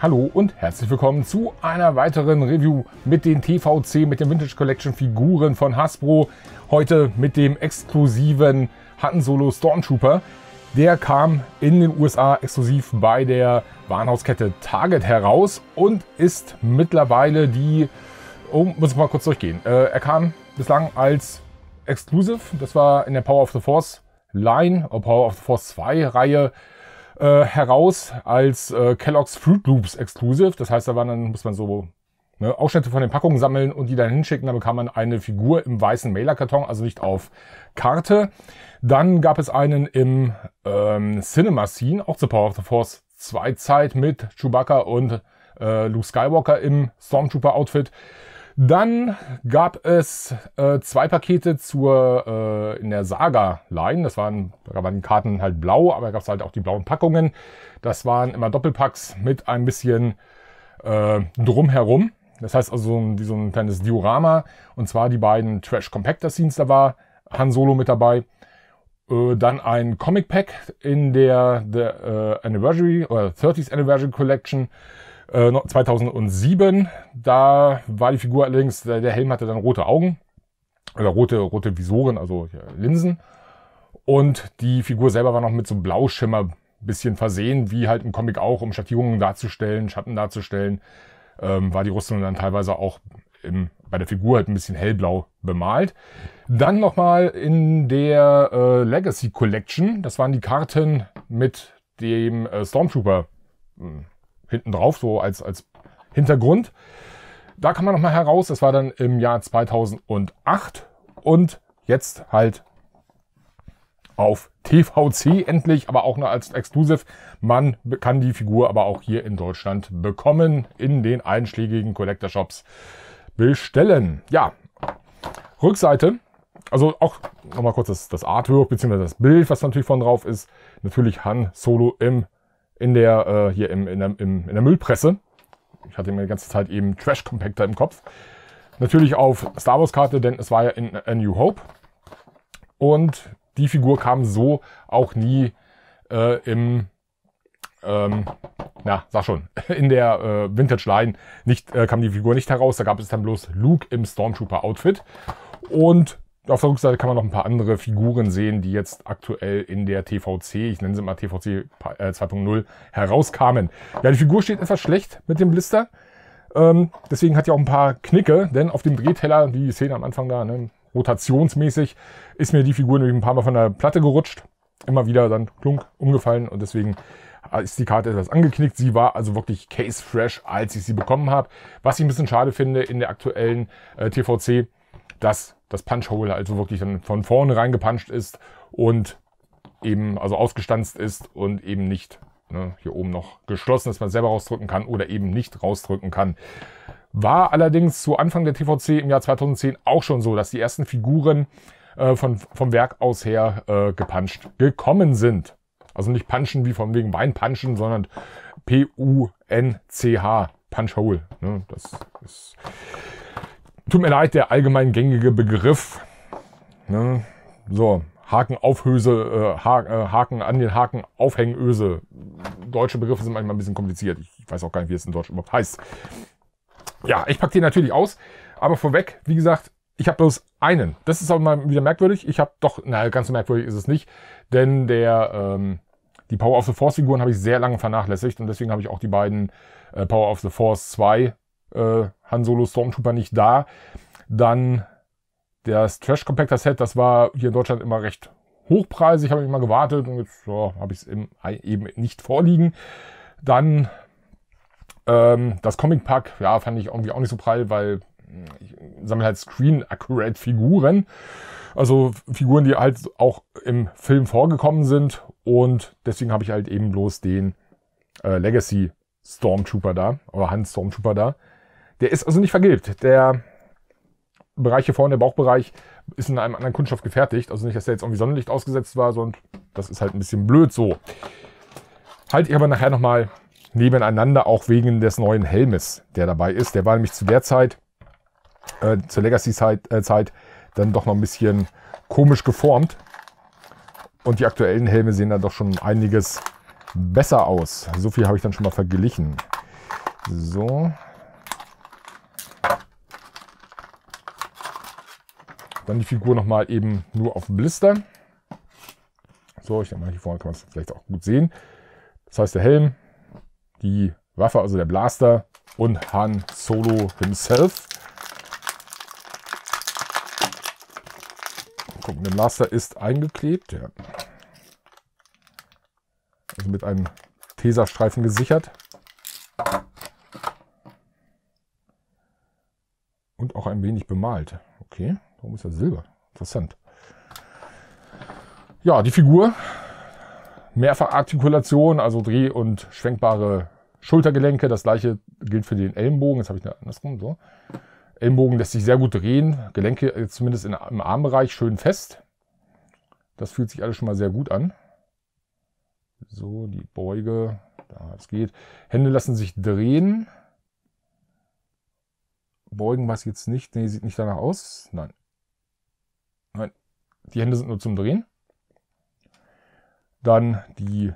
Hallo und herzlich willkommen zu einer weiteren Review mit den TVC, mit den Vintage Collection Figuren von Hasbro. Heute mit dem exklusiven Han Solo Stormtrooper. Der kam in den USA exklusiv bei der Warenhauskette Target heraus und ist mittlerweile die... Oh, muss ich mal kurz durchgehen. Äh, er kam bislang als Exclusive, das war in der Power of the Force Line, äh, Power of the Force 2 Reihe äh, heraus als äh, Kellogg's Fruit Loops Exclusive. Das heißt, da waren dann, muss man so ne, Ausschnitte von den Packungen sammeln und die dann hinschicken. Da bekam man eine Figur im weißen Mailerkarton, also nicht auf Karte. Dann gab es einen im ähm, Cinema Scene, auch zur Power of the Force 2 Zeit mit Chewbacca und äh, Luke Skywalker im Stormtrooper Outfit. Dann gab es äh, zwei Pakete zur äh, in der Saga-Line. Das waren, da waren die Karten halt blau, aber da gab es halt auch die blauen Packungen. Das waren immer Doppelpacks mit ein bisschen äh, drumherum. Das heißt also wie so ein kleines Diorama. Und zwar die beiden Trash Compactor Scenes, da war Han Solo mit dabei. Äh, dann ein Comic Pack in der, der äh, Anniversary oder 30th Anniversary Collection äh, 2007. Da war die Figur allerdings, der Helm hatte dann rote Augen oder rote, rote Visoren, also Linsen. Und die Figur selber war noch mit so Blauschimmer bisschen versehen, wie halt im Comic auch, um Schattierungen darzustellen, Schatten darzustellen, ähm, war die Rüstung dann teilweise auch im, bei der Figur halt ein bisschen hellblau bemalt. Dann nochmal in der äh, Legacy Collection, das waren die Karten mit dem äh, Stormtrooper hm, hinten drauf, so als, als Hintergrund. Da kann man nochmal heraus, das war dann im Jahr 2008 und jetzt halt auf TVC endlich, aber auch nur als Exclusive. Man kann die Figur aber auch hier in Deutschland bekommen, in den einschlägigen Collector Shops bestellen. Ja, Rückseite, also auch nochmal kurz das, das Artwork bzw. das Bild, was natürlich von drauf ist. Natürlich Han Solo im in der, äh, hier im, in, der, im, in der Müllpresse. Ich hatte mir die ganze Zeit eben Trash Compactor im Kopf. Natürlich auf Star Wars Karte, denn es war ja in A New Hope. Und die Figur kam so auch nie äh, im, ähm, na, sag schon, in der äh, Vintage Line nicht, äh, kam die Figur nicht heraus. Da gab es dann bloß Luke im Stormtrooper Outfit. Und auf der Rückseite kann man noch ein paar andere Figuren sehen, die jetzt aktuell in der TVC, ich nenne sie mal TVC 2.0, äh, herauskamen. Ja, die Figur steht etwas schlecht mit dem Blister. Ähm, deswegen hat ja auch ein paar Knicke, denn auf dem Drehteller, die Szene am Anfang da, ne, rotationsmäßig, ist mir die Figur nämlich ein paar Mal von der Platte gerutscht. Immer wieder dann klunk umgefallen und deswegen ist die Karte etwas angeknickt. Sie war also wirklich case fresh, als ich sie bekommen habe. Was ich ein bisschen schade finde in der aktuellen äh, TVC, dass das Punchhole also wirklich dann von vorne reingepuncht ist und eben also ausgestanzt ist und eben nicht ne, hier oben noch geschlossen, dass man selber rausdrücken kann oder eben nicht rausdrücken kann. War allerdings zu Anfang der TVC im Jahr 2010 auch schon so, dass die ersten Figuren äh, von, vom Werk aus her äh, gepuncht gekommen sind. Also nicht punchen wie von wegen Wein punchen, sondern P-U-N-C-H, Punch Hole. Ne, das ist Tut mir leid, der allgemein gängige Begriff. Ne? So, Haken aufhöse, äh, äh, Haken an den Haken aufhängen Öse. Deutsche Begriffe sind manchmal ein bisschen kompliziert. Ich weiß auch gar nicht, wie es in Deutsch überhaupt heißt. Ja, ich packe den natürlich aus. Aber vorweg, wie gesagt, ich habe bloß einen. Das ist auch mal wieder merkwürdig. Ich habe doch, naja, ganz so merkwürdig ist es nicht, denn der, ähm, die Power of the Force Figuren habe ich sehr lange vernachlässigt und deswegen habe ich auch die beiden äh, Power of the Force 2 äh, Han Solo Stormtrooper nicht da. Dann das Trash Compactor Set, das war hier in Deutschland immer recht hochpreisig, habe ich mal gewartet und jetzt ja, habe ich es eben nicht vorliegen. Dann ähm, das Comic Pack, ja, fand ich irgendwie auch nicht so prall, weil hm, ich sammle halt Screen-accurate Figuren. Also Figuren, die halt auch im Film vorgekommen sind. Und deswegen habe ich halt eben bloß den äh, Legacy Stormtrooper da, oder Hans Stormtrooper da. Der ist also nicht vergilbt. Der Bereich hier vorne, der Bauchbereich, ist in einem anderen Kunststoff gefertigt. Also nicht, dass der jetzt irgendwie Sonnenlicht ausgesetzt war, sondern das ist halt ein bisschen blöd so. Halte ich aber nachher nochmal nebeneinander, auch wegen des neuen Helmes, der dabei ist. Der war nämlich zu der Zeit, äh, zur Legacy-Zeit, äh, Zeit, dann doch noch ein bisschen komisch geformt. Und die aktuellen Helme sehen dann doch schon einiges besser aus. So viel habe ich dann schon mal verglichen. So, Dann die Figur nochmal eben nur auf Blister. So, ich denke mal, hier vorne kann man es vielleicht auch gut sehen. Das heißt, der Helm, die Waffe, also der Blaster und Han Solo himself. Gucken, der Blaster ist eingeklebt. Ja. Also mit einem Tesastreifen gesichert. Und auch ein wenig bemalt. Okay, warum ist das Silber? Interessant. Ja, die Figur. Mehrfach Artikulation, also dreh- und schwenkbare Schultergelenke. Das gleiche gilt für den Ellenbogen. Jetzt habe ich eine andersrum. So. Ellenbogen lässt sich sehr gut drehen. Gelenke äh, zumindest in, im Armbereich schön fest. Das fühlt sich alles schon mal sehr gut an. So, die Beuge, da es geht. Hände lassen sich drehen. Beugen was jetzt nicht. Nee, sieht nicht danach aus. Nein. Nein. Die Hände sind nur zum Drehen. Dann die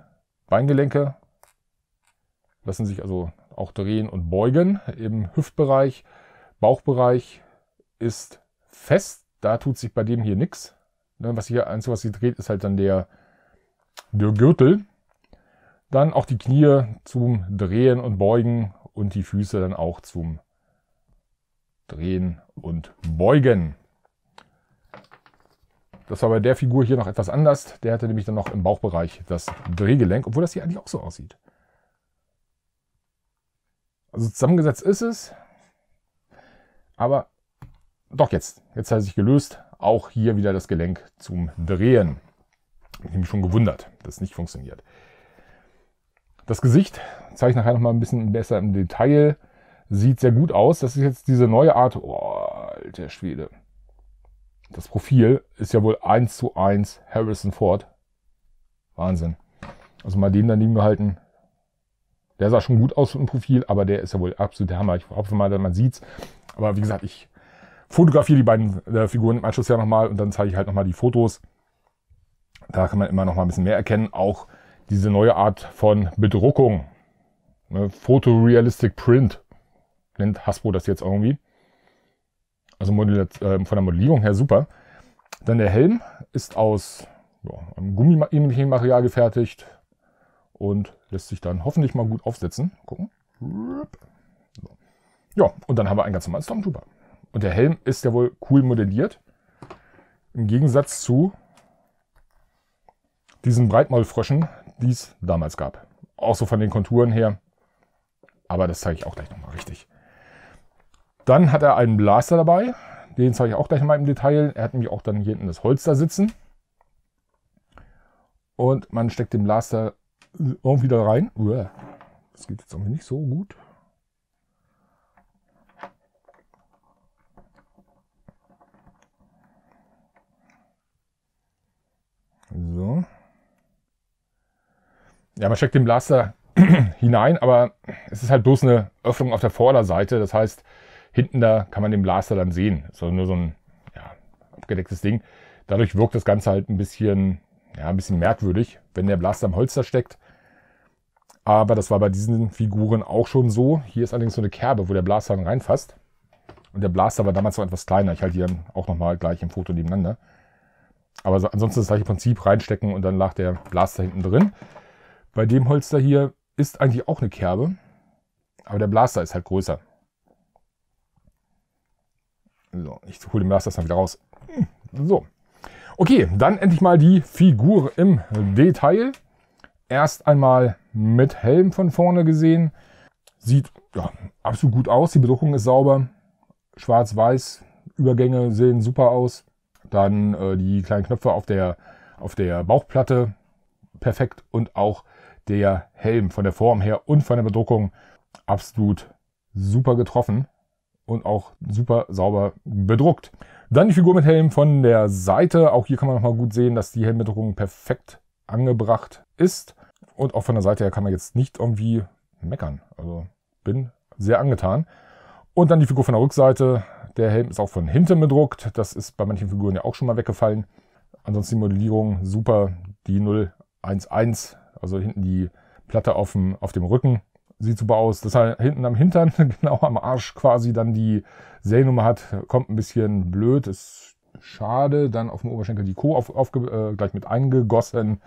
Beingelenke lassen sich also auch drehen und beugen. Im Hüftbereich, Bauchbereich ist fest. Da tut sich bei dem hier nichts. Ne, was hier eins, was sich dreht, ist halt dann der, der Gürtel. Dann auch die Knie zum Drehen und Beugen und die Füße dann auch zum Drehen drehen und beugen. Das war bei der Figur hier noch etwas anders. Der hatte nämlich dann noch im Bauchbereich das Drehgelenk, obwohl das hier eigentlich auch so aussieht. Also zusammengesetzt ist es, aber doch jetzt. Jetzt hat es sich gelöst. Auch hier wieder das Gelenk zum Drehen. Ich habe mich schon gewundert, dass es nicht funktioniert. Das Gesicht zeige ich nachher noch mal ein bisschen besser im Detail. Sieht sehr gut aus. Das ist jetzt diese neue Art. Oh, alter Schwede. Das Profil ist ja wohl eins zu eins Harrison Ford. Wahnsinn. Also mal den daneben gehalten. Der sah schon gut aus im Profil, aber der ist ja wohl absolut der Hammer. Ich hoffe mal, man sieht's. Aber wie gesagt, ich fotografiere die beiden äh, Figuren im Anschluss ja nochmal und dann zeige ich halt nochmal die Fotos. Da kann man immer nochmal ein bisschen mehr erkennen. Auch diese neue Art von Bedruckung. Ne? Photorealistic Print nennt Hasbro das jetzt irgendwie. Also äh, von der Modellierung her super. Dann der Helm ist aus ja, einem gummiähnlichen Material gefertigt und lässt sich dann hoffentlich mal gut aufsetzen. Gucken. Ja, und dann haben wir einen ganz normalen Stormtrooper. Und der Helm ist ja wohl cool modelliert. Im Gegensatz zu diesen Breitmaulfröschen, die es damals gab. Auch so von den Konturen her. Aber das zeige ich auch gleich nochmal richtig. Dann hat er einen Blaster dabei. Den zeige ich auch gleich mal im Detail. Er hat nämlich auch dann hier hinten das Holster sitzen. Und man steckt den Blaster irgendwie da rein. Das geht jetzt irgendwie nicht so gut. So. Ja, man steckt den Blaster hinein, aber es ist halt bloß eine Öffnung auf der Vorderseite. Das heißt, hinten da kann man den Blaster dann sehen. Ist nur so ein ja, abgedecktes Ding. Dadurch wirkt das Ganze halt ein bisschen, ja, ein bisschen merkwürdig, wenn der Blaster am Holster steckt. Aber das war bei diesen Figuren auch schon so. Hier ist allerdings so eine Kerbe, wo der Blaster dann reinfasst. Und der Blaster war damals noch etwas kleiner. Ich halte hier auch nochmal gleich im Foto nebeneinander. Aber ansonsten das gleiche Prinzip, reinstecken und dann lag der Blaster hinten drin. Bei dem Holster hier ist eigentlich auch eine Kerbe, aber der Blaster ist halt größer. So, ich hole den das dann wieder raus. Hm, so. Okay, dann endlich mal die Figur im Detail. Erst einmal mit Helm von vorne gesehen. Sieht ja, absolut gut aus. Die Bedruckung ist sauber. Schwarz-Weiß. Übergänge sehen super aus. Dann äh, die kleinen Knöpfe auf der, auf der Bauchplatte. Perfekt. Und auch der Helm von der Form her und von der Bedruckung absolut super getroffen und auch super sauber bedruckt. Dann die Figur mit Helm von der Seite. Auch hier kann man nochmal gut sehen, dass die Helmbedruckung perfekt angebracht ist. Und auch von der Seite her kann man jetzt nicht irgendwie meckern. Also bin sehr angetan. Und dann die Figur von der Rückseite. Der Helm ist auch von hinten bedruckt. Das ist bei manchen Figuren ja auch schon mal weggefallen. Ansonsten die Modellierung super. Die 011, also hinten die Platte auf dem, auf dem Rücken sieht super aus. Das heißt, hinten am Hintern, genau am Arsch quasi dann die Seriennummer hat, kommt ein bisschen blöd, ist schade. Dann auf dem Oberschenkel die Co. Auf, auf, äh, gleich mit eingegossen.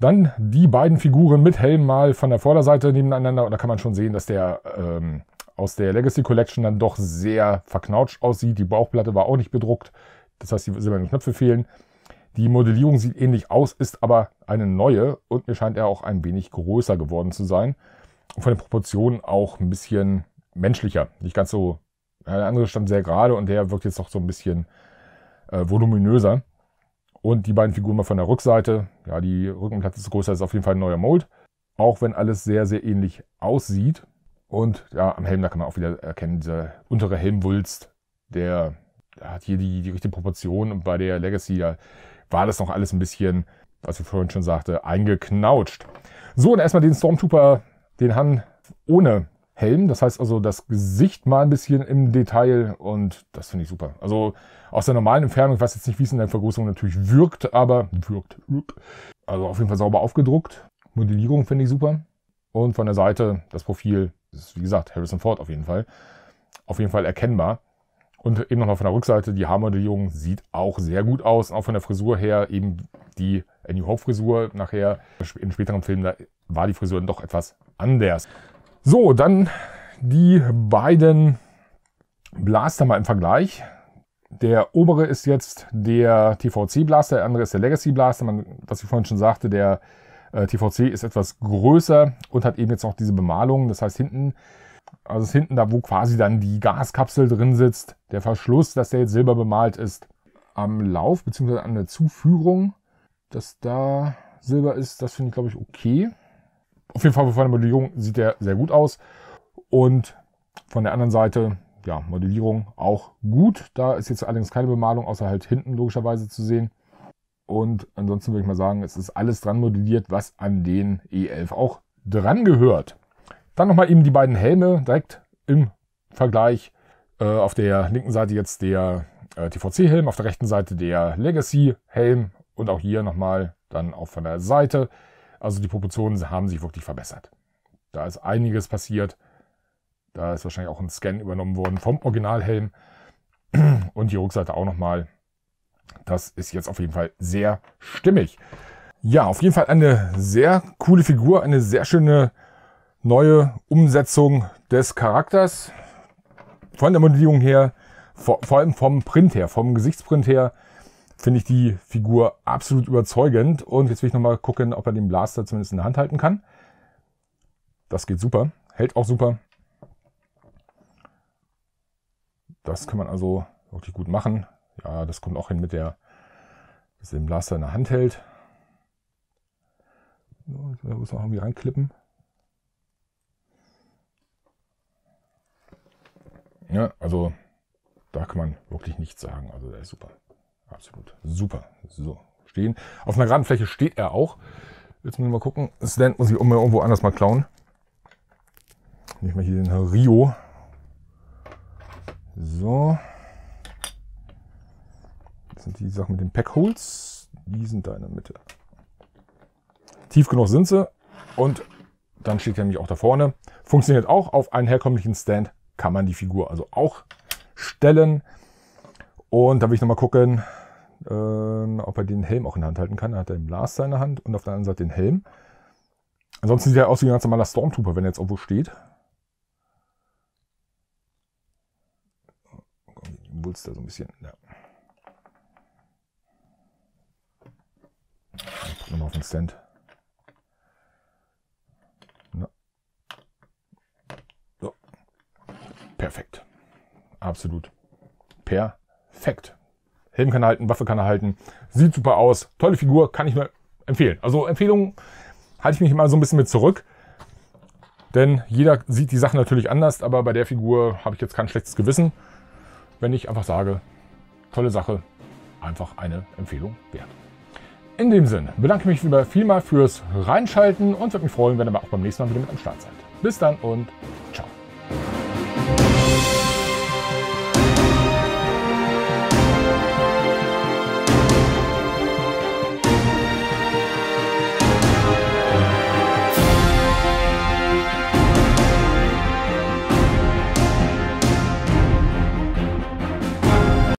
Dann die beiden Figuren mit Helm mal von der Vorderseite nebeneinander. Und da kann man schon sehen, dass der ähm, aus der Legacy Collection dann doch sehr verknautscht aussieht. Die Bauchplatte war auch nicht bedruckt. Das heißt, die silbernen Knöpfe fehlen. Die Modellierung sieht ähnlich aus, ist aber eine neue und mir scheint er auch ein wenig größer geworden zu sein von den Proportionen auch ein bisschen menschlicher. Nicht ganz so. Der andere stand sehr gerade und der wirkt jetzt doch so ein bisschen äh, voluminöser. Und die beiden Figuren mal von der Rückseite. Ja, die Rückenplatte ist größer, ist auf jeden Fall ein neuer Mold. Auch wenn alles sehr, sehr ähnlich aussieht. Und ja, am Helm, da kann man auch wieder erkennen, dieser untere Helmwulst, der, der hat hier die, die richtige Proportion. Und bei der Legacy, da war das noch alles ein bisschen, was ich vorhin schon sagte, eingeknautscht. So, und erstmal den Stormtrooper den Han ohne Helm. Das heißt also das Gesicht mal ein bisschen im Detail und das finde ich super. Also aus der normalen Entfernung, ich weiß jetzt nicht, wie es in der Vergrößerung natürlich wirkt, aber wirkt. Also auf jeden Fall sauber aufgedruckt. Modellierung finde ich super. Und von der Seite das Profil, das ist wie gesagt Harrison Ford auf jeden Fall. Auf jeden Fall erkennbar. Und eben nochmal von der Rückseite, die Haarmodellierung sieht auch sehr gut aus. Auch von der Frisur her eben die New Hope Frisur nachher in späteren Filmen, da war die Frisur dann doch etwas anders. So, dann die beiden Blaster mal im Vergleich. Der obere ist jetzt der TVC Blaster, der andere ist der Legacy Blaster. Man, was ich vorhin schon sagte, der äh, TVC ist etwas größer und hat eben jetzt auch diese Bemalung. Das heißt, hinten, also hinten da, wo quasi dann die Gaskapsel drin sitzt, der Verschluss, dass der jetzt silber bemalt ist, am Lauf bzw. an der Zuführung, dass da Silber ist, das finde ich, glaube ich, okay auf jeden Fall von der Modellierung sieht er sehr gut aus. Und von der anderen Seite, ja, Modellierung auch gut. Da ist jetzt allerdings keine Bemalung, außer halt hinten logischerweise zu sehen. Und ansonsten würde ich mal sagen, es ist alles dran modelliert, was an den E11 auch dran gehört. Dann nochmal eben die beiden Helme direkt im Vergleich. Äh, auf der linken Seite jetzt der äh, TVC-Helm, auf der rechten Seite der Legacy-Helm und auch hier nochmal dann auch von der Seite. Also die Proportionen haben sich wirklich verbessert. Da ist einiges passiert. Da ist wahrscheinlich auch ein Scan übernommen worden vom Originalhelm. Und die Rückseite auch nochmal. Das ist jetzt auf jeden Fall sehr stimmig. Ja, auf jeden Fall eine sehr coole Figur, eine sehr schöne neue Umsetzung des Charakters. Von der Modellierung her, vor, vor allem vom Print her, vom Gesichtsprint her, finde ich die Figur absolut überzeugend. Und jetzt will ich nochmal gucken, ob er den Blaster zumindest in der Hand halten kann. Das geht super. Hält auch super. Das kann man also wirklich gut machen. Ja, das kommt auch hin mit der, dass er den Blaster in der Hand hält. Da muss man irgendwie reinklippen. Ja, also da kann man wirklich nichts sagen. Also der ist super. Absolut. Super. So, stehen. Auf einer geraden Fläche steht er auch. Jetzt müssen wir mal gucken. Stand muss ich irgendwo anders mal klauen. Nehmen wir hier den Rio. So. Das sind die Sachen mit den Packholes. Die sind da in der Mitte. Tief genug sind sie. Und dann steht er nämlich auch da vorne. Funktioniert auch. Auf einen herkömmlichen Stand kann man die Figur also auch stellen. Und da will ich nochmal gucken, äh, ob er den Helm auch in der Hand halten kann. Da hat er im Blast seine Hand und auf der anderen Seite den Helm. Ansonsten sieht er aus wie ein ganz normaler Stormtrooper, wenn er jetzt irgendwo steht. Oh Wulster so ein bisschen. Ja. Nochmal auf den Stand. Na. So. Perfekt. Absolut. Per perfekt. Helm kann er halten, Waffe kann er halten, sieht super aus, tolle Figur, kann ich nur empfehlen. Also Empfehlungen halte ich mich immer so ein bisschen mit zurück, denn jeder sieht die Sachen natürlich anders, aber bei der Figur habe ich jetzt kein schlechtes Gewissen, wenn ich einfach sage, tolle Sache, einfach eine Empfehlung wert. In dem Sinne bedanke ich mich wieder vielmal fürs Reinschalten und würde mich freuen, wenn ihr auch beim nächsten Mal wieder mit am Start seid. Bis dann und ciao.